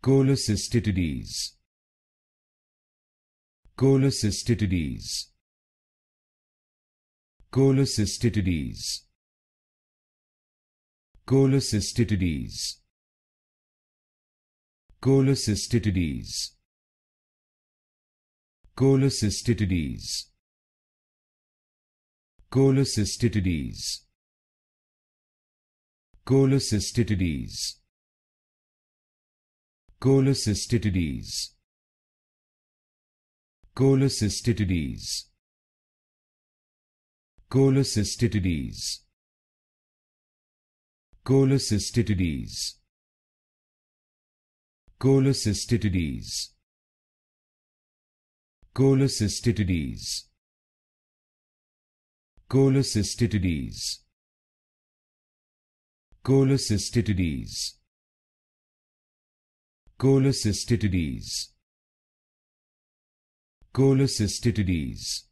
Cholecystitides. Cholecystitides. Cholecystitides. Cholecystitides. Cholecystitides. Cholecystitides. Cholecystitides. Cholecystitides cholecystitis cholecystitis cholecystitis cholecystitis cholecystitis cholecystitis cholecystitis cholecystitis Cholecystitides. Cholecystitides.